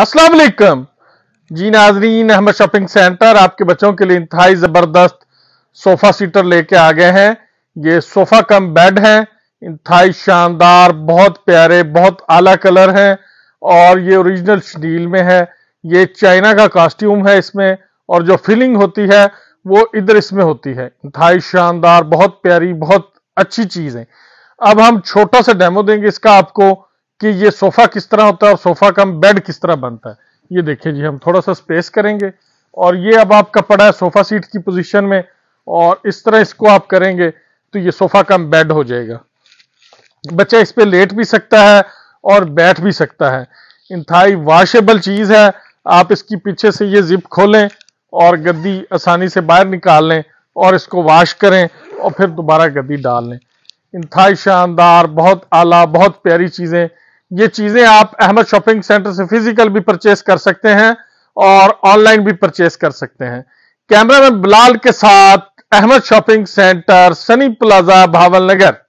अस्सलाम वालेकुम जी नाजरीन अहमद शॉपिंग सेंटर आपके बच्चों के लिए इंतहाई ज़बरदस्त सोफ़ा सीटर लेके आ गए हैं ये सोफ़ा कम बेड हैं इंतहाई शानदार बहुत प्यारे बहुत आला कलर हैं और ये ओरिजिनल शील में है ये चाइना का कॉस्ट्यूम है इसमें और जो फीलिंग होती है वो इधर इसमें होती है इंतहाई शानदार बहुत प्यारी बहुत अच्छी चीज़ है अब हम छोटा सा डेमो देंगे इसका आपको कि ये सोफा किस तरह होता है और सोफा का बेड किस तरह बनता है ये देखिए जी हम थोड़ा सा स्पेस करेंगे और ये अब आपका पड़ा है सोफा सीट की पोजीशन में और इस तरह इसको आप करेंगे तो ये सोफा का बेड हो जाएगा बच्चा इस पर लेट भी सकता है और बैठ भी सकता है इंथाई वाशेबल चीज है आप इसकी पीछे से ये जिप खोलें और गद्दी आसानी से बाहर निकाल लें और इसको वाश करें और फिर दोबारा गद्दी डाल लें इंथाई शानदार बहुत आला बहुत प्यारी चीज़ें ये चीजें आप अहमद शॉपिंग सेंटर से फिजिकल भी परचेस कर सकते हैं और ऑनलाइन भी परचेस कर सकते हैं कैमरा मैन बिलाल के साथ Ahmad shopping centre Sunny Plaza Bhawal नगर